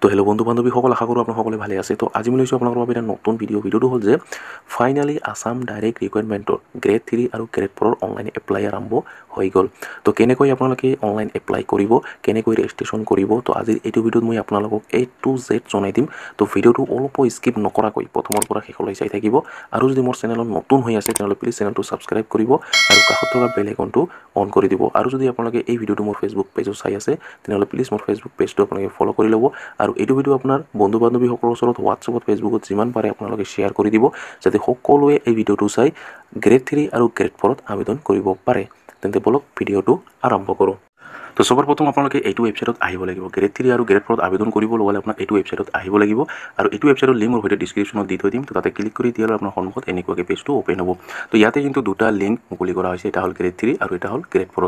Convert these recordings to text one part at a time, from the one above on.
তো হেল্ল' বন্ধু বান্ধৱীসকল আশা কৰোঁ আপোনাৰ সকলোৱে ভালে আছে তো আজি মই লৈছোঁ আপোনালোকৰ বাবে এটা নতুন ভিডিঅ' ভিডিঅ'টো হ'ল যে ফাইনেলি আছাম ডাইৰেক্ট ৰিকুৱাৰমেণ্টৰ গ্ৰেড থ্ৰী আৰু গ্ৰেড ফ'ৰৰ অনলাইন এপ্লাই আৰম্ভ হৈ গ'ল তো কেনেকৈ আপোনালোকে অনলাইন এপ্লাই কৰিব কেনেকৈ ৰেজিষ্ট্ৰেশ্যন কৰিব তো আজিৰ এইটো ভিডিঅ'ত মই আপোনালোকক এ টু জেড জনাই দিম তো ভিডিঅ'টো অলপো স্কিপ নকৰাকৈ প্ৰথমৰ পৰা শেষলৈ চাই থাকিব আৰু যদি মোৰ চেনেলত নতুন হৈ আছে তেনেহ'লে প্লিজ চেনেলটো ছাবস্ক্ৰাইব কৰিব আৰু কাষত থকা বেল একাউণ্টটো অন কৰি দিব আৰু যদি আপোনালোকে এই ভিডিঅ'টো মোৰ ফেচবুক পেজত চাই আছে তেনেহ'লে প্লিজ মোৰ ফেচবুক পেজটো আপোনালোকে ফ'ল' কৰি ল'ব আৰু আৰু এইটো ভিডিঅ' আপোনাৰ বন্ধু বান্ধৱীসকলৰ ওচৰত হোৱাটছএপত ফেচবুকত যিমান পাৰে আপোনালোকে শ্বেয়াৰ কৰি দিব যাতে সকলোৱে এই ভিডিঅ'টো চাই গ্ৰেড থ্ৰী আৰু গ্ৰেড ফ'ৰত আবেদন কৰিব পাৰে তেন্তে বলক ভিডিঅ'টো আৰম্ভ কৰোঁ তো সবপ্রথম আপনাদের এই ওয়েবসাইট আহিব লাগবে গ্রেড থ্রি আর গ্রেড ফোর আবেদন করবলে আপনার এই ওয়েবসাইট আহিব লাগবে আর এই ওয়েবসাইট লিঙ্ক মোট ডিসক্রিপশন দিয়ে দিম তো তাতে ক্লিক করে দিয়ে আপনার সম্মুখ এনেকাকে পেজটা ওপেন হব তো ইয়াতে কিন্তু দুটা লিঙ্ক মুক্তি করা হয়েছে এটা হল গ্রেড থ্রি আর এটা হল গ্রেড ফোর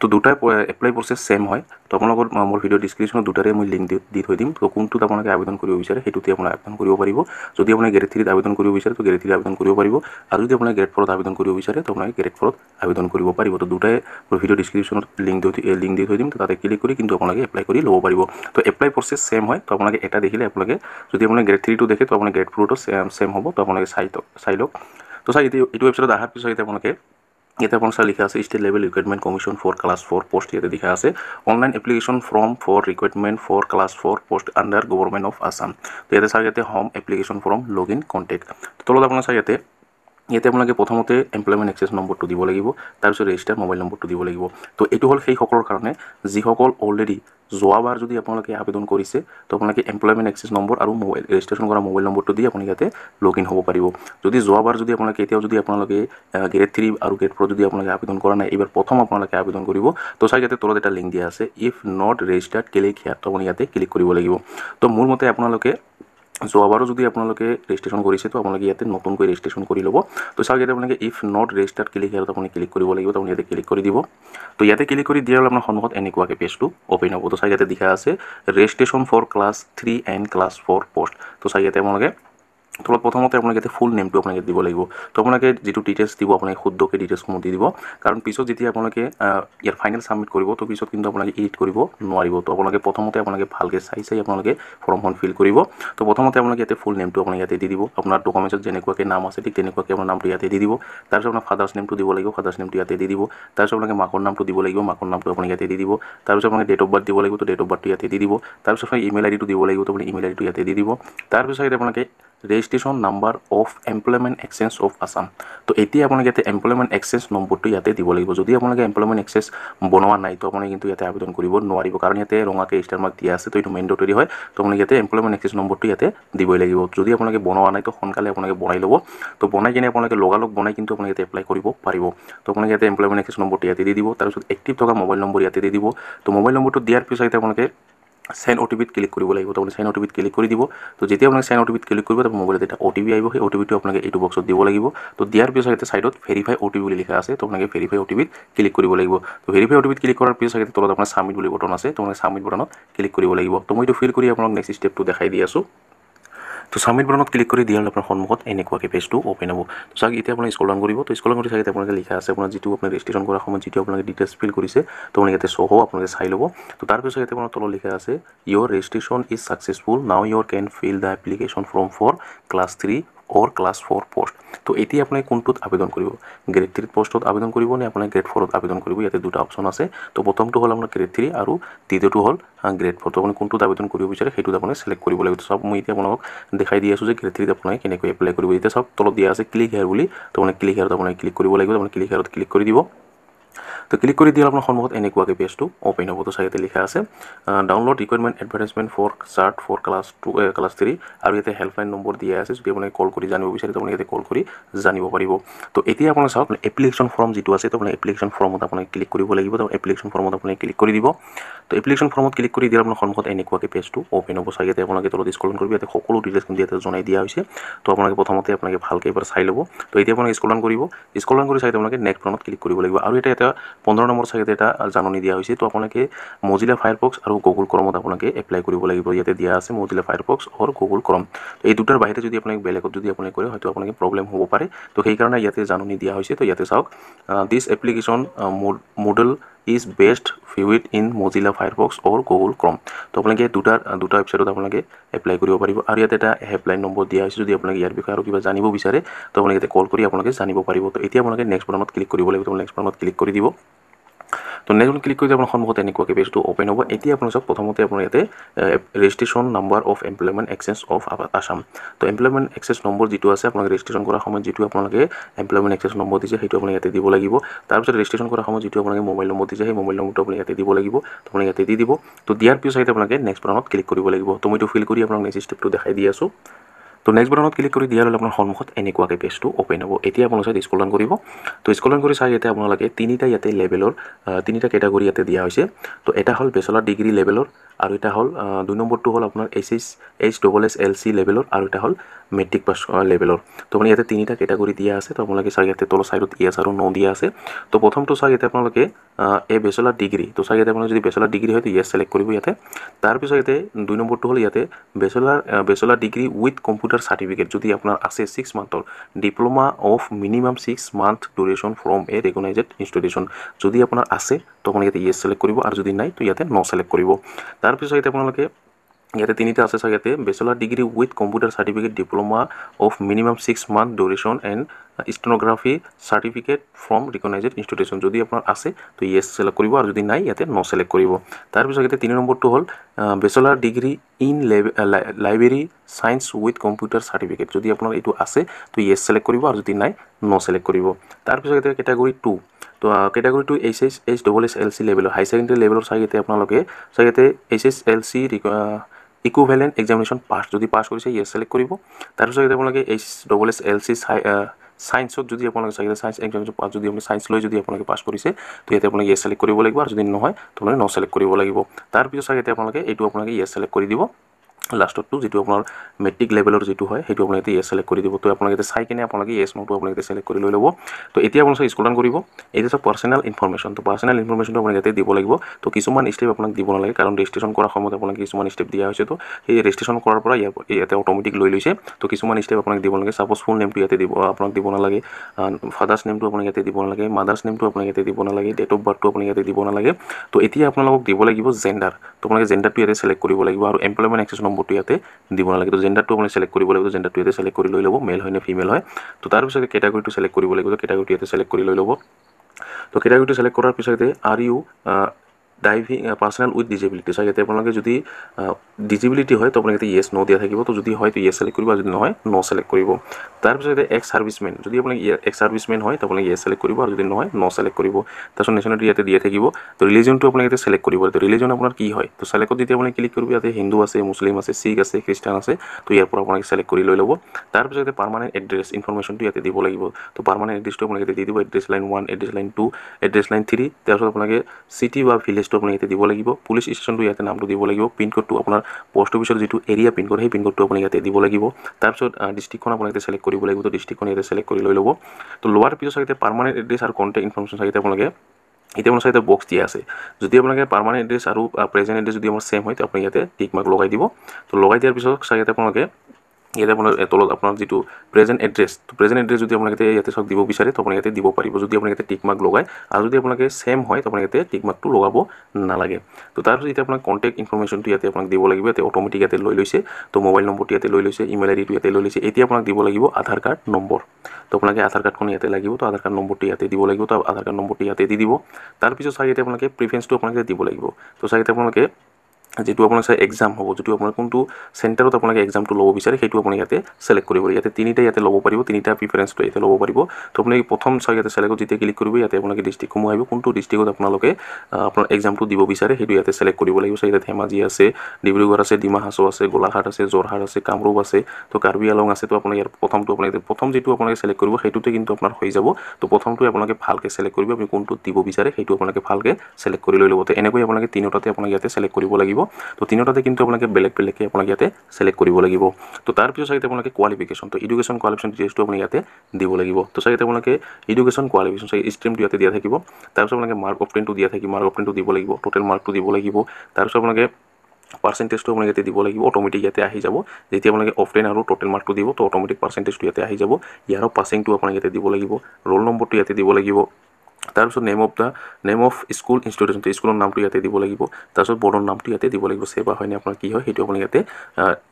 তো দুটাই এপ্লাই প্রসেস সেম হয় তো আপনার মোট ভিডিও ডিসক্রিপশন দুটারে আমি লিঙ্ক দি থ দিম তো কোনটা আপনাদের আবেদন করব বিচার সেইটাতে আপনার আবেদন করব পাব যদি আপনি গ্রেড থ্রিত আবেদন করব বিচার তো গ্রেড থ্রি আবেদন করব পাব আর যদি আপনার গ্রেড ফোর আবেদন করব বিচার তো আপনাকে গ্রেড ফোর আবেদন করব পাব তো দুটাই ভিডিও ডিসক্রিপশন লিঙ্ক লিঙ্ক দিয়ে থৈ দিম তাতে ক্লিক কৰি কিন্তু আপোনালোকে এপ্লাই কৰি ল'ব পাৰিব তো এপ্লাই প্ৰচেছ চেম হয় তো আপোনালোকে এটা দেখিলে আপোনালোকে যদি আপোনালোকে গ্ৰেড থ্ৰীটো দেখে তো আপোনাৰ গ্ৰেড ফ'ৰটো চেম হ'ব তো আপোনালোকে চাই চাই লওক তো চাই এইটো এইটো ৱেবছাইটত অহাৰ পিছত আপোনালোকে ইয়াতে আপোনাৰ ছাৰ লিখা আছে state level recruitment commission for class four post ইয়াতে লিখা আছে online application form for recruitment for class four post under government of Assam তো ইয়াতে ছাৰ ইয়াতে হম application form log in contact তলত আপোনাৰ ছাৰ ইয়াতে ইয়াতে আপোনালোকে প্ৰথমতে এমপ্লয়মেণ্ট এক্সেছ নম্বৰটো দিব লাগিব তাৰপিছত ৰেজিষ্টাৰ মোবাইল নম্বৰটো দিব লাগিব তো এইটো হ'ল সেইসকলৰ কাৰণে যিসকল অলৰেডি যোৱাবাৰ যদি আপোনালোকে আবেদন কৰিছে তো আপোনালোকে এমপ্লয়মেণ্ট এক্সেছ নম্বৰ আৰু মোবাইল ৰেজিষ্ট্ৰেশ্যন কৰা মোবাইল নম্বৰটো দি আপুনি ইয়াতে লগ ইন হ'ব পাৰিব যদি যোৱাবাৰ যদি আপোনালোকে এতিয়াও যদি আপোনালোকে গ্ৰেড থ্ৰী আৰু গ্ৰেড ফ'ৰ যদি আপোনালোকে আবেদন কৰা নাই এইবাৰ প্ৰথম আপোনালোকে আবেদন কৰিব তো চাগে ইয়াতে তলত এটা লিংক দিয়া আছে if not registered click here তো আপুনি ইয়াতে ক্লিক কৰিব লাগিব তো মোৰ মতে আপোনালোকে যোৱাবাৰো যদি আপোনালোকে ৰেজিষ্ট্ৰেশ্যন কৰিছে তো আপোনালোকে ইয়াতে নতুনকৈ ৰেজিষ্ট্ৰেশ্যন কৰি ল'ব তো চাওক ইয়াতে আপোনালোকে ইফ নট ৰেজিষ্টাৰ ক্লিক হিয়াৰত আপুনি ক্লিক কৰিব লাগিব আপুনি ইয়াতে ক্লিক কৰি দিব তো ইয়াতে ক্লিক কৰি দিয়াৰ আপোনাৰ সন্মুখত এনেকুৱাকৈ পেজটো অ'পেন হ'ব তো চাওক ইয়াতে দেখা আছে registration for class three and class four post তো চাওক ইয়াতে আপোনালোকে তলত প্ৰথমতে আপোনাক ইয়াতে ফুল নেমটো আপোনাক দিব লাগিব তো আপোনালোকে যিটো ডিটেইলছ দিব আপোনালোকে শুদ্ধকৈ ডিটেইলছসমূহ দি দিব কাৰণ পিছত যেতিয়া আপোনালোকে ইয়াত ফাইনেল ছাবমিট কৰিব তো পিছত কিন্তু আপোনালোকে এডিট কৰিব নোৱাৰিব তো আপোনালোকে প্ৰথমতে আপোনালোকে ভালকৈ চাই চাই আপোনালোকে ফৰ্মখন ফিল কৰিব তো প্ৰথমতে আপোনালোকে ইয়াতে ফুল নেমটো আপোনালোকে ইয়াতে দি দিব আপোনাৰ ডকুমেণ্টছত যেনেকুৱাকৈ নাম আছে ঠিক তেনেকুৱাকৈ আপোনাৰ নামটো ইয়াতে দি দিব তাৰপিছত আপোনাৰ ফাদাৰ্ছ নেমটো দিব লাগিব ফাদাৰ্ছ নেমটো ইয়াতে দি দিব তাৰপিছত আপোনালোকে মাকৰ নামটো দিব লাগিব মাকৰ নামটো আপোনালোকে ইয়াতে দি দিব তাৰপিছত আপোনালোকে ডেট অফ বাৰ্থ দিব লাগিব তো ডেট অফ বাৰ্থটো ইয়াতে দি দিব তাৰপিছত আপোনাৰ ইমেইল আইডিটো দিব লাগিব তো আপুনি ইমেইল আইডিটো ইয়াতে দি দিব তাৰপিছত আপোনালোকে registration number of employment exchange of Assam তো এতিয়া আপোনালোকে ইয়াতে এমপ্লয়মেণ্ট এক্সচেঞ্জ নম্বৰটো ইয়াতে দিব লাগিব যদি আপোনালোকে এমপ্লয়মেণ্ট এক্সেঞ্জ বনোৱা নাই তো আপুনি কিন্তু ইয়াতে আবেদন কৰিব নোৱাৰিব কাৰণ ইয়াতে ৰঙাকৈ ষ্টাৰমাৰ্ক দিয়া আছে তো এইটো মেইন হয় তো আপোনালোকে ইয়াতে এমপ্লয়মেণ্ট এক্সেঞ্জ নম্বৰটো ইয়াতে দিবই লাগিব যদি আপোনালোকে বনোৱা নাই তো সোনকালে আপোনালোকে বনাই ল'ব তো বনাই কিনে আপোনালোকে লগালগ বনাই কিন্তু আপোনালোকে ইয়াতে এপ্লাই কৰিব পাৰিব তো আপোনালোকে ইয়াতে এমপ্লয়মেণ্ট এক্সেঞ্জ নম্বৰটো ইয়াতে দি দিব তাৰপিছত এক্টিভ থকা মোবাইল নম্বৰ ইয়াতে দি দিব তো মোবাইল নম্বৰটো দিয়াৰ পিছত আপোনালোকে চেন অ' টিভিত ক্লিক কৰিব লাগিব তাৰমানে চেন অ' টিভিত ক্লিক কৰি দিব তো যেতিয়া আপোনাক চেন অ' টিভিত ক্লিক কৰিব তাৰপৰা মোবাইলত এটা অ' টিভি আহিব সেই অ' টিভিটো আপোনালোকে এইটো বক্সত দিব লাগিব তো দিয়াৰ পিছত এতিয়া ছাইডত ভেৰিফাই অ' টিভি বুলি লিখা আছে তো আপোনালোকে ভেৰিফাই অ' টিভিত ক্লিক কৰিব লাগিব তো ভেৰিফাই অ' টিভিত ক্লিক কৰাৰ পিছত তলত আপোনাৰ ছাবমিট বুলি বটন আছে তোমালোকে ছাবমিট বটনত ক্লিক কৰিব লাগিব তো মই এইটো ফিল কৰি আপোনাক নেক্সট ষ্টেপটো দেখাই দি আছোঁ তো ছাবমিট বাটনত ক্লিক কৰি দিয়াৰ আপোনাৰ সন্মুখত এনেকুৱাকৈ পেজটো অ'পেন হ'ব তো চাগে এতিয়া আপোনাক স্কুল কৰিব তো স্কুল কৰি চাগে আপোনালোকে লিখা আছে আপোনাৰ যিটো আপোনাৰ ৰেজিষ্ট্ৰেশ্যন কৰাৰ সময়ত যিটো আপোনালোকে ডিটেইলছ ফিল কৰিছে তো মানে ইয়াতে শ্ব' হ'ব আপোনালোকে চাই ল'ব তো তাৰপিছত ইয়াতে আপোনাৰ তলত লিখা আছে ইয়ৰ registration is successful now your can fill the application form for class three or class four post তো এতিয়া আপোনালোকে কোনটোত আবেদন কৰিব গ্ৰেড থ্ৰীত পষ্টত আবেদন কৰিব নে আপোনাৰ গ্ৰেড ফ'ৰত আবেদন কৰিব ইয়াতে দুটা অপশ্যন আছে তো প্ৰথমটো হ'ল আপোনাৰ গ্ৰেড থ্ৰী আৰু দ্বিতীয়টো হ'ল গ্ৰেড ফ'ৰ তো আপুনি কোনটোত আবেদন কৰিব বিচাৰে সেইটোত আপুনি ছিলেক্ট কৰিব লাগিব চব মই এতিয়া আপোনালোকক দেখাই দি আছোঁ যে গ্ৰেড থ্ৰীত আপোনালোকে কেনেকৈ এপ্লাই কৰিব এতিয়া চব তলত দিয়া আছে ক্লিক হেয়াৰ বুলি তো মানে ক্লিক হেয়াৰত আপোনালোকে ক্লিক কৰিব লাগিব আপুনি ক্লিক হেয়াৰত ক্লিক কৰি দিব তো ক্লিক কৰি দিয়ে আপোনাৰ সন্মুখত এনেকুৱাকৈ পেজটো অ'পেন হ'ব তো চাগে লিখা আছে download requirement advertisement for chart for class two class three আৰু ইয়াতে হেল্পলাইন নম্বৰ দিয়া আছে যদি আপুনি কল কৰি জানিব বিচাৰে আপুনি ইয়াতে কল কৰি জানিব পাৰিব তো এতিয়া আপোনাৰ চাওক এপ্লিকেশ্যন ফৰ্ম যিটো আছে তো আপোনাৰ এপ্লিকেশ্যন ফৰ্মত আপুনি ক্লিক কৰিব লাগিব তো এপ্লিকেশ্যন ফৰ্মত আপুনি ক্লিক কৰি দিব তো এপ্লিকেশ্যন ফৰ্মত ক্লিক কৰি দিয়ে আপোনাৰ সন্মুখত এনেকুৱাকৈ পেজটো অ'পেন হ'ব চাগে আপোনালোকে তলত স্কলন কৰিব ইয়াতে সকলো ডিটেইলছখিনি ইয়াতে জনাই দিয়া হৈছে তো আপোনালোকে প্ৰথমতে আপোনালোকে ভালকৈ এবাৰ চাই ল'ব তো এতিয়া আপোনালোকে স্কলন কৰিব স্কলন কৰি চাই আপোনালোকে নেক্সট ফৰ্মত ক্লিক কৰিব লাগিব আৰু এটা এটা পোন্ধৰ নম্বৰ চাগে এটা জাননী দিয়া হৈছে তো আপোনালোকে মজিলা ফায়াৰফক্স আৰু গুগল ক্ৰমত আপোনালোকে এপ্লাই কৰিব লাগিব ইয়াতে দিয়া আছে মজিলা ফায়াৰফক্স অ'ৰ গুগল ক্ৰম এই দুটাৰ বাহিৰে যদি আপোনালোকে বেলেগত যদি আপোনালোকে কৰে হয়তো আপোনালোকে প্ৰব্লেম হ'ব পাৰে তো সেইকাৰণে ইয়াতে জাননী দিয়া হৈছে তো ইয়াতে চাওক this application model is best view it in Mozilla Firefox or Google Chrome ত' আপোনালোকে দুটা দুটা ৱেবছাইটত আপোনালোকে এপ্লাই কৰিব পাৰিব আৰু ইয়াত এটা হেল্পলাইন নম্বৰ দিয়া হৈছে যদি আপোনালোকে ইয়াৰ বিষয়ে আৰু কিবা জানিব বিচাৰে ত' আপোনালোকে ইয়াতে কল কৰি আপোনালোকে জানিব পাৰিব ত' এতিয়া আপোনালোকে নেক্সট বটনত ক্লিক কৰিব লাগিব নেক্সট বটনত ক্লিক কৰি দিব তো নেক্সট ক্লিক কৰি আপোনাৰ সন্মুখত এনেকুৱাকে পেজটো অ'পেন হ'ব এতিয়া আপোনাৰ চাওক প্ৰথমতে আপোনাৰ ইয়াতে registration number of employment exchange of Assam তো এমপ্লয়মেণ্ট এক্সেছ নম্বৰ যিটো আছে আপোনালোকে ৰেজিষ্ট্ৰেশ্যন কৰাৰ সময়ত যিটো আপোনালোকে এমপ্লয়মেণ্ট এক্সেছ নম্বৰ দিছে সেইটো আপোনাক ইয়াতে দিব লাগিব তাৰপিছত ৰেজিষ্ট্ৰেশ্যন কৰাৰ সময়ত যিটো আপোনালোকে মোবাইল নম্বৰ দিছে সেই মোবাইল নম্বৰটো আপোনাক ইয়াতে দিব লাগিব আপোনাক ইয়াতে দি দিব তো দিয়াৰ পিছত আপোনালোকে নেক্সট বটনত ক্লিক কৰিব লাগিব তো মইটো ফিল কৰি আপোনাক নেক্সট ষ্টেপটো দেখাই দি আছোঁ তো নেক্সট বটনত ক্লিক কৰি দিয়া হ'লে আপোনাৰ সন্মুখত এনেকুৱাকৈ পেজটো অ'পেন হ'ব এতিয়া আপোনালোকে চাই স্কলন কৰিব তো স্কলন কৰি চাই ইয়াতে আপোনালোকে তিনিটা ইয়াতে লেভেলৰ তিনিটা কেটাগৰী ইয়াতে দিয়া হৈছে তো এটা হ'ল বেচলাৰ ডিগ্ৰী লেভেলৰ আৰু এটা হ'ল দুই নম্বৰটো হ'ল আপোনাৰ H H H double S L C লেভেলৰ আৰু এটা হ'ল মেট্ৰিক পাছ লেভেলৰ তো মানে ইয়াতে তিনিটা কেটাগৰী দিয়া আছে তো আপোনালোকে চাই ইয়াতে তলৰ ছাইডত ই এছ আৰু ন দিয়া আছে তো প্ৰথমটো চাই ইয়াতে আপোনালোকে এ বেচলাৰ ডিগ্ৰী তো চাই ইয়াতে আপোনালোকে যদি বেচলাৰ ডিগ্ৰী হয় তো ইয়াত ছিলেক্ট কৰিব ইয়াতে তাৰপিছত ইয়াতে দুই নম্বৰটো হ'ল ইয়াতে bachelor bachelor degree with computer qualification certificate যদি আপনার আছে সিক্স মান্থর diploma of minimum six month duration from a recognized institution যদি আপনার আছে তখন ইয়াতে ইয়েস সিলেক্ট করব আর যদি নাই তো ইয়াতে ন সিলেক্ট করব তারপর আপনাদের ইয়াতে তিনিটা আছে সাগেতে bachelor degree with computer certificate diploma of minimum six month duration and stenography certificate from recognized institution যদি আপোনাৰ আছে তো ইয়েছ চিলেক্ট কৰিব আৰু যদি নাই ইয়াতে ন চিলেক্ট কৰিব তাৰপিছত ইয়াতে তিনি নম্বৰটো হ'ল bachelor degree in library science with computer certificate যদি আপোনাৰ এইটো আছে তো ইয়েছ চিলেক্ট কৰিব আৰু যদি নাই ন চিলেক্ট কৰিব তাৰপিছত ইয়াতে কেটাগৰী টু তো কেটাগৰীটো H H H double S L C লেভেলৰ হাই ছেকেণ্ডেৰী লেভেলৰ চাই ইয়াতে আপোনালোকে চাই ইয়াতে H H L C equivalent examination pass যদি পাছ কৰিছে ইয়েছ চিলেক্ট কৰিব তাৰপিছত ইয়াতে আপোনালোকে H double S L C চাই ছায়েন্সত যদি আপোনালোকে চাইছে ছায়েন্স এক্সামত যদি আপুনি ছায়েন্স লৈ যদি আপোনালোকে পাছ কৰিছে তো ইয়াতে আপোনালোকে ইয়েছ ছিলেক্ট কৰিব লাগিব আৰু যদি নহয় তেনেহ'লে ন ছিলেক্ট কৰিব লাগিব তাৰপিছত চাগে আপোনালোকে এইটো আপোনালোকে ইয়েছ ছিলেক্ট কৰি দিব লাষ্টততো যেটো আপোনাৰ মেট্ৰিক লেভেলৰ যিটো হয় সেইটো আপোনালোকে ইয়েছ ছিলেক্ট কৰি দিব তো আপোনালোকে এতিয়া চাই কিনে আপোনালোকে ইয়েছ নোটো আপোনালোকে ছিলেক্ট কৰি লৈ ল'ব তো এতিয়া আপোনালোকে স্কুলান কৰিব এতিয়া চাওক পাৰ্চনেল ইনফৰমেশ্যন তো পাৰ্চনেল ইনফৰমেশ্যনটো আপোনালোকে ইয়াতে দিব লাগিব তো কিছুমান ষ্টেপ আপোনাক দিব নালাগে কাৰণ ৰেজিষ্ট্ৰেশ্যন কৰাৰ সময়ত আপোনালোকে কিছুমান ষ্টেপ দিয়া হৈছে তো সেই ৰেজিষ্ট্ৰেশ্যন কৰাৰ পৰা ইয়াৰ ইয়াতে অট'মেটিক লৈ লৈছে তো কিছুমান ষ্টেপ আপোনাক দিব নালাগে ছাপ'জ ফুল নেমটো ইয়াতে দিব আপোনাক দিব নালাগে ফাদাৰ্ছ নেমটো আপোনালোকে ইয়াতে দিব নালাগে মাদাৰ্ছ নেমটো আপোনালোকে ইয়াতে দিব নালাগে ডেট অফ বাৰ্থটো আপোনালোকে ইয়াতে দিব নালাগে তো এতিয়া আপোনালোকক দিব লাগিব জেণ্ডাৰ তো আপোনালোকে জেণ্ডাৰটো ইয়াতে ছিলেক্ট কৰিব লাগিব আৰু এমপ্লয়মেণ্ট এক্সেছ নম্বৰ নম্বৰটো ইয়াতে দিব নালাগে তো জেণ্ডাৰটো আপুনি ছিলেক্ট কৰিব লাগিব জেণ্ডাৰটো ইয়াতে ছিলেক্ট কৰি লৈ ল'ব মেল হয়নে ফিমেল হয় তো তাৰপিছতে কেটাগৰিটো ছিলেক্ট কৰিব লাগিব কেটাগৰিটো ইয়াতে ছিলেক্ট কৰি লৈ ল'ব তো কেটাগৰিটো ছিলেক্ট কৰাৰ পিছতে are you driving personal with disability চাই ইয়াতে আপোনালোকে যদি ডিজেবিলিটি হয় তো আপোনালোকে ইয়েছ ন' দিয়া থাকিব তো যদি হয় তো ইয়েছ ছিলেক্ট কৰিব যদি নহয় ন' ছিলেক্ট কৰিব তাৰপিছত এক্স ছাৰ্ভিচমেন যদি আপোনাক এক্স ছাৰ্ভিচমেন হয় আপোনালোকে ইয়েছ ছিলেক্ট কৰিব আৰু যদি নহয় ন ছিলেক্ট কৰিব তাৰপিছত নেশ্যনেলিটি ইয়াতে দিয়ে থাকিব তো ৰিলিজনটো আপোনালোকে ইয়াতে ছিলেক্ট কৰিব তো ৰিলিজন আপোনাৰ কি হয় তো ছিলেক্টত যেতিয়া আপোনালোকে ক্লিক কৰিব ইয়াতে হিন্দু আছে মুছলিম আছে শিখ আছে খ্ৰীষ্টান আছে তো ইয়াৰ পৰা আপোনালোকে ছিলেক্ট কৰি লৈ ল'ব তাৰপিছত ইয়াতে পাৰ্মানেণ্ট এড্ৰেছ ইনফৰমেশ্যনটো ইয়াতে দিব লাগিব তো পাৰ্মানেণ্ট এড্ৰেছটো আপোনালোকে ইয়াতে দি দিব address line one address line two address line three তাৰপিছত আপোনালোকে চিটি বা ভিলেজটো আপোনালোকে ইয়াতে দিব লাগিব পুলিচ ষ্টেচনটো ইয়াতে নামটো দিব লাগিব পিনক'ডটো আপোনাৰ পষ্ট অফিচৰ যিটো এৰিয়া পিনক'ড সেই পিনক'ডটো আপোনালোকে ইয়াতে দিব লাগিব তাৰপিছত ডিষ্ট্ৰিক্টখন আপোনালোকে ছিলেক্ট কৰিব কৰিব লাগিব তো ডিষ্ট্ৰিক্টখন ইয়াতে ছিলেক্ট কৰি লৈ ল'ব তো লোৱাৰ পিছত চাগে পাৰ্মানেণ্ট এড্ৰেছ আৰু কণ্টেক্ট ইনফৰ্মেশ্যন চাগে আপোনালোকে এতিয়া আপোনাৰ চাগে বক্স দিয়া আছে যদি আপোনালোকে পাৰ্মানেণ্ট এড্ৰেছ আৰু প্ৰেজেণ্ট এড্ৰেছ যদি আমাৰ ছেম হয় তো আপুনি ইয়াতে টিক মাৰ্ক লগাই দিব তো লগাই দিয়াৰ পিছত চাগে আপোনালোকে ইয়াতে আপোনাৰ তলত আপোনাৰ যিটো প্ৰেজেণ্ট এড্ৰেছ তো প্ৰেজেণ্ট এড্ৰেছ যদি আপোনালোকে ইয়াতে চব দিব বিচাৰে তো আপোনালোকে ইয়াতে দিব পাৰিব যদি আপোনালোকে ইয়াতে টিকমাৰ্ক লগায় আৰু যদি আপোনালোকে চেম হয় তো আপোনালোকে ইয়াতে টিকমাৰ্কটো লগাব নালাগে তো তাৰ যেতিয়া আপোনাৰ কণ্টেক্ট ইনফৰমেশ্যনটো ইয়াতে আপোনাক দিব লাগিব ইয়াতে অট'মেটিক ইয়াতে লৈ লৈছে তো মোবাইল নম্বৰটো ইয়াতে লৈ লৈছে ইমেইল আইডিটো ইয়াতে লৈ লৈছে এতিয়া আপোনাক দিব লাগিব আধাৰ কাৰ্ড নম্বৰ তো আপোনালোকে আধাৰ কাৰ্ডখন ইয়াতে লাগিব তো আধাৰ কাৰ্ড নম্বৰটো ইয়াতে দিব লাগিব তো আধাৰ কাৰ্ড নম্বৰটো ইয়াতে দি দিব তাৰপিছত চাগে ইয়াতে আপোনালোকে প্ৰিফাৰেঞ্চটো আপোনালোকে দিব লাগিব তো চাগে আপোনালোকে যিটো আপোনাৰ চাই এক্সাম হ'ব যিটো আপোনাৰ কোনটো চেণ্টাৰত আপোনালোকে এক্সামটো ল'ব বিচাৰে সেইটো আপুনি ইয়াতে ছিলেক্ট কৰিব ইয়াতে তিনিটা ইয়াতে ল'ব পাৰিব তিনিটা প্ৰিফাৰেঞ্চটো ইয়াতে ল'ব পাৰিব তো আপুনি প্ৰথম চাই ইয়াতে ছিলেক্টত যেতিয়া ক্লিক কৰিব ইয়াতে আপোনালোকে ডিষ্ট্ৰিক্টসমূহ আহিব কোনটো ডিষ্ট্ৰিক্টত আপোনালোকে আপোনাৰ এক্সামটো দিব বিচাৰে সেইটো ইয়াতে ছিলেক্ট কৰিব লাগিব চাই ইয়াতে ধেমাজি আছে ডিব্ৰুগড় আছে ডিমাহাছো আছে গোলাঘাট আছে যোৰহাট আছে কামৰূপ আছে তো কাৰ্বি আলং আছে তো আপোনাৰ ইয়াৰ প্ৰথমটো আপোনালোকে প্ৰথম যিটো আপোনালোকে ছিলেক্ট কৰিব সেইটোতে কিন্তু আপোনাৰ হৈ যাব তো প্ৰথমটো আপোনালোকে ভালকৈ ছিলেক্ট কৰিব আপুনি কোনটো দিব বিচাৰে সেইটো আপোনালোকে ভালকৈ ছিলেক্ট কৰি লৈ ল'ব তো এনেকৈ আপোনালোকে তিনিওটাতে আপোনালোকে ইয়াতে ছিলেক্ট কৰিব লাগিব তো তিনিওটাতে কিন্তু আপোনালোকে বেলেগ বেলেগকে আপোনালোকে ইয়াতে চিলেক্ট কৰিব লাগিব তো তাৰপিছত চাগে আপোনালোকে কোৱালিফিকেশ্যন তো ইডুকেশ্যন কোৱালিফিকেশ্যন ডিটেইলছটো আপুনি ইয়াতে দিব লাগিব তো চাগে আপোনালোকে ইডুকেশ্যন কোৱালিফিকেশ্যন চাগে ষ্ট্ৰিমটো ইয়াতে দিয়া থাকিব তাৰপিছত আপোনালোকে মাৰ্ক অফ দিয়া থাকিব মাৰ্ক অফ দিব লাগিব টোটেল মাৰ্কটো দিব লাগিব তাৰপিছত আপোনালোকে পাৰ্চেণ্টেজটো আপোনালোকে ইয়াতে দিব লাগিব অট'মেটিক ইয়াতে আহি যাব যেতিয়া আপোনালোকে অফলাইন আৰু টোটেল মাৰ্কটো দিব তো অট'মেটিক পাৰ্চেণ্টেজটো ইয়াতে আহি যাব ইয়াৰো পাছিংটো আপোনালোকে ইয়াতে দিব লাগিব ৰোল নম্বৰটো ইয়াতে দিব লাগিব তাৰপিছত name of the name of school ইনষ্টিটিউশ্যনটো স্কুলৰ নামটো ইয়াতে দিব লাগিব তাৰপিছত বৰ্ডৰ নামটো ইয়াতে দিব লাগিব চেবা হয়নে আপোনাৰ কি হয় সেইটো আপুনি ইয়াতে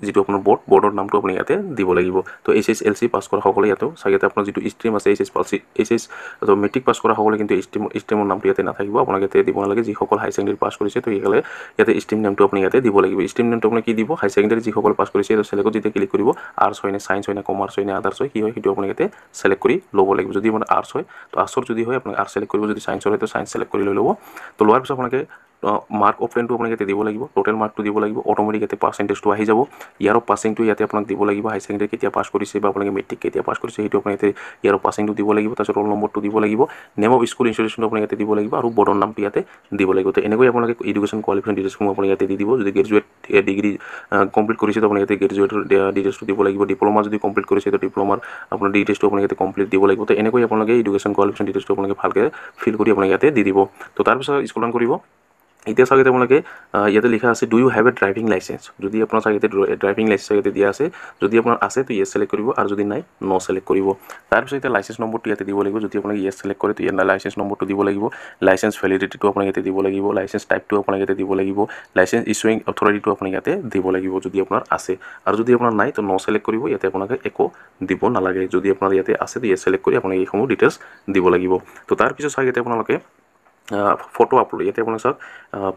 যিটো আপোনাৰ বৰ্ড বৰ্ডৰ নামটো আপুনি ইয়াতে দিব লাগিব তো H S L C pass কৰাসকলে ইয়াতেও চাগে ইয়াতে আপোনাৰ যিটো ষ্ট্ৰীম আছে এইচ এছ পালচি এইচ এছ তো মেট্ৰিক পাছ কৰাসকলে কিন্তু ষ্ট্ৰীম ষ্ট্ৰীমৰ নামটো ইয়াতে নাথাকিব আপোনাক ইয়াতে দিব নালাগে যিসকল হাই ছেকেণ্ডেৰী পাছ কৰিছে তো সেইকাৰণে ইয়াতে ষ্ট্ৰীম নামটো আপুনি ইয়াতে দিব লাগিব ষ্ট্ৰীম নামটো আপুনি কি দিব হাই ছেকেণ্ডেৰী যিসকল পাছ কৰিছে সেইটো ছেলেক্ট যেতিয়া ক্লিক কৰিব আৰ্টছ হয়নে চাইন্স হয়নে কমাৰ্চ হয়নে আদাৰ্ছ হয় কি হয় সেইটো আপুনি ইয়াতে ছেলেক্ট কৰি ল'ব লাগিব যদি আপোনাৰ আৰ্টছ হয় তো আৰ্টছৰ যদি হয় আপোনাক আৰ্টছ সিলেক্ট কৰিব যদি চায়েন্সৰ হয় তো চায়েন্স চিলেক্ট কৰি লৈ ল'ব তো লোৱাৰ পিছত আপোনালোকে মাৰ্ক অফ টেনটো আপোনাক ইয়াতে দিব লাগিব টোটেল মাৰ্কটো দিব লাগিব অট'মেটিক ইয়াতে পাৰ্চেণ্টেজটো আহি যাব ইয়াৰো পাৰ্চেণ্টটো ইয়াতে আপোনাক দিব লাগিব হাই ছেকেণ্ডেৰী কেতিয়া পাছ কৰিছে বা আপোনালোকে মেট্ৰিক কেতিয়া পাছ কৰিছে সেইটো আপোনাক ইয়াতে ইয়াৰো পাৰ্চেণ্টটো দিব লাগিব তাৰপিছত ৰোল নম্বৰটো দিব লাগিব নেম অফ স্কুল ইনষ্টিটিউচনটো আপোনাক ইয়াতে দিব লাগিব আৰু বৰ্ডৰ নামটো ইয়াতে দিব লাগিব তো এনেকৈ আপোনালোকে এডুকেশ্যন কোৱালিফিকেশ্যন ডিটেইলছসমূহ আপোনালোকে ইয়াতে দি দিব যদি গ্ৰেজুৱেট ডিগ্ৰী কমপ্লিট কৰিছে তো আপোনালোকে ইয়াতে গ্ৰেজুৱেটৰ ডিটেইলছটো দিব লাগিব ডিপ্লমা যদি কমপ্লিট কৰিছে তো ডিপ্লমাৰ আপোনাৰ ডিটেইলছটো আপোনালোকে ইয়াতে কমপ্লিট দিব লাগিব তো এনেকৈ আপোনালোকে এডুকেশ্যন কোৱালিফিকেশ্যন ডিটেইলছটো আপোনালোকে ভালকৈ ফিল কৰি আপোনালোকে ইয়াতে দি দিব তো তাৰপিছত স্কুল কৰিব এতিয়া চাগে তেওঁলোকে ইয়াতে লিখা আছে do you have a driving licence যদি আপোনাৰ চাগে ড্ৰাইভিং লাইচেঞ্চ চাগে দিয়া আছে যদি আপোনাৰ আছে তো ইয়েছ ছিলেক্ট কৰিব আৰু যদি নাই ন' ছিলেক্ট কৰিব তাৰপিছত এতিয়া লাইচেঞ্চ নম্বৰটো ইয়াতে দিব লাগিব যদি আপোনালোকে ইয়েছ ছিলেক্ট কৰে তো ইয়াৰ লাইচেঞ্চ নম্বৰটো দিব লাগিব লাইচেঞ্চ ভেলিডিটিটো আপোনাক ইয়াতে দিব লাগিব লাইচেঞ্চ টাইপটো আপোনাক ইয়াতে দিব লাগিব লাইচেঞ্চ ইছুইং অথৰিটিটো আপোনাক ইয়াতে দিব লাগিব যদি আপোনাৰ আছে আৰু যদি আপোনাৰ নাই তো ন' ছিলেক্ট কৰিব ইয়াতে আপোনালোকে একো দিব নালাগে যদি আপোনাৰ ইয়াতে আছে তো ইয়েছ ছিলেক্ট কৰি আপোনাক এইসমূহ ডিটেইলছ দিব লাগিব তো তাৰপিছত চাগে আপোনালোকে ফটো আপলোড ইয়াতে আপোনাৰ চাওক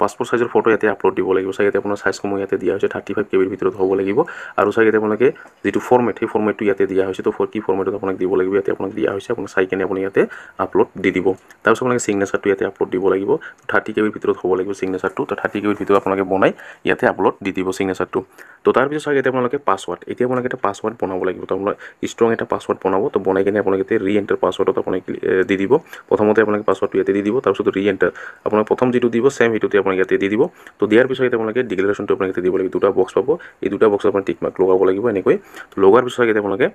পাছপোৰ্ট চাইজৰ ফটো ইয়াতে আপলোড দিব লাগিব চাগে আপোনাৰ চাইজসমূহ ইয়াতে দিয়া হৈছে থাৰ্টি ফাইভ কেবিৰ ভিতৰত হ'ব লাগিব আৰু চাগে আপোনালোকে যিটো ফৰ্মেট সেই ফৰ্মেটটো ইয়াতে দিয়া হৈছে তো কি ফৰ্মেটত আপোনাক দিব লাগিব ইয়াতে আপোনাক দিয়া হৈছে আপোনাৰ চাই কিনে আপুনি ইয়াতে আপলোড দি দিব তাৰপিছত আপোনালোকে ছিগনেচাৰটো ইয়াতে আপলোড দিব লাগিব থাৰ্টি কেবিৰ ভিতৰত হ'ব লাগিব ছিগনেচাৰটো তো থাৰ্টি কেবিৰ ভিতৰত আপোনালোকে বনাই ইয়াতে আপলোড দি দিব ছিগনেচাৰটো তো তাৰপিছত চাগে আপোনালোকে পাছৱৰ্ড এতিয়া আপোনালোকে এটা পাছৱৰ্ড বনাব লাগিব তাৰমানে ষ্ট্ৰং এটা পাছৱৰ্ড বনাব তো বনাই কিনে আপোনালোকে ৰি এণ্টাৰ পাছৱৰ্ডত আপোনাক দি দিব প্ৰথমতে আপোনালোকে পাছৱৰ্ডটো ইয়াতে দি দিব তাৰপিছত দি এণ্টাৰ আপোনাৰ প্ৰথম যিটো দিব ছেম সেইটোতে আপোনালোকে ইয়াতে দি দিব তো দিয়াৰ পিছত আপোনালোকে ডিক্লেৰেশ্যনটো আপোনালোকে দিব লাগিব দুটা বক্স পাব এই দুটা বক্সত আপোনাৰ টিক মাৰ্ক লগাব লাগিব এনেকৈ লগোৱাৰ পিছত আপোনালোকে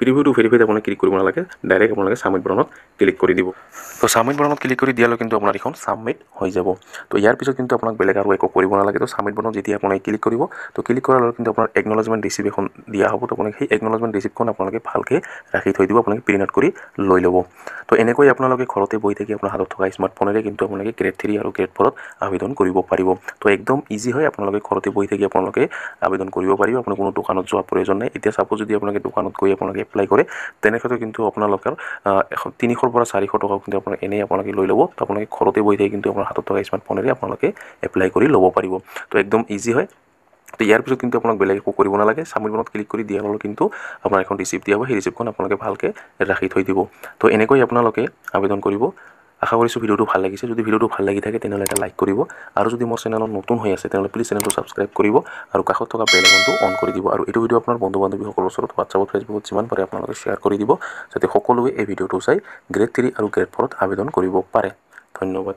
প্ৰিভিউটো ভেৰিফাইড আপোনাক ক্লিক কৰিব নালাগে ডাইৰেক্ট আপোনালোকে ছাবমিট বৰণত ক্লিক কৰি দিব তো ছাবমিট বৰণত ক্লিক কৰি দিয়ালৈ কিন্তু আপোনাৰ এইখন ছাবমিট হৈ যাব তো ইয়াৰ পিছত কিন্তু আপোনাক বেলেগ আৰু একো কৰিব নালাগে তো ছাবমিট বৰণত যেতিয়া আপুনি ক্লিক কৰিব তো ক্লিক কৰাৰ লগত কিন্তু আপোনাৰ একনলেজমেণ্ট ৰিচিপ্ট এখন দিয়া হ'ব তো আপোনাক সেই একনলেজমেণ্ট ৰিচিপ্টখন আপোনালোকে ভালকৈ ৰাখি থৈ দিব আপোনালোকে প্ৰিণ্ট আউট কৰি লৈ ল'ব তো এনেকৈ আপোনালোকে ঘৰতে বহি থাকি আপোনাৰ হাতত থকা স্মাৰ্টফোনেৰে কিন্তু আপোনালোকে গ্ৰেড থ্ৰী আৰু গ্ৰেড ফ'ৰত আবেদন কৰিব পাৰিব তো একদম ইজি হয় আপোনালোকে ঘৰতে বহি থাকি আপোনালোকে আবেদন কৰিব পাৰিব আপুনি কোনো দোকানত যোৱাৰ প্ৰয়োজন নাই এতিয়া চাপ'জ যদি আপোনালোকে দোকানত গৈ আপোনালোকে এপ্লাই কৰে তেনে ক্ষেত্ৰে কিন্তু তিনিশৰ পৰা চাৰিশ টকা কিন্তু আপনাৰ এনেই আপনাদেৰ লই লোক আপনাদেৰ ঘৰতে বই থাকি কিন্তু আপনাৰ হাতত থাকা স্মাৰ্টফোনে আপোনালোকে এপ্লাই কৰি ল'ব পাৰিব তো একদম ইজি হয় তো ইয়াৰ পিছত কিন্তু আপোনাক বেলেগ একো কৰিব নালাগে কৰবেন বনত ক্লিক কৰি দিয়াৰ লোক কিন্তু আপোনাৰ এখন ৰিচিপ্ট দিয়া হবে সেই ৰিচিপ্টখন আপোনালোকে ভালকৈ ৰাখি থৈ দিব তো এনেকই আপোনালোকে আবেদন কৰিব আশা কৰিছোঁ ভিডিঅ'টো ভাল লাগিছে যদি ভিডিঅ'টো ভাল লাগি থাকে তেনেহ'লে এটা লাইক কৰিব আৰু যদি মোৰ চেনেলত নতুন হৈ আছে তেনেহ'লে প্লিজ চেনেলটো ছাবস্ক্ৰাইব কৰিব আৰু কাষত থকা বেল আইকনটো অন কৰি দিব আৰু এইটো ভিডিঅ' আপোনাৰ বন্ধু বান্ধৱীসকলৰ ওচৰত হোৱাটছআপত ফেচবুকত যিমান পাৰে আপোনালোকে শ্বেয়াৰ কৰি দিব যাতে সকলোৱে এই ভিডিঅ'টো চাই গ্ৰেড থ্ৰী আৰু গ্ৰেড ফ'ৰত আবেদন কৰিব পাৰে ধন্যবাদ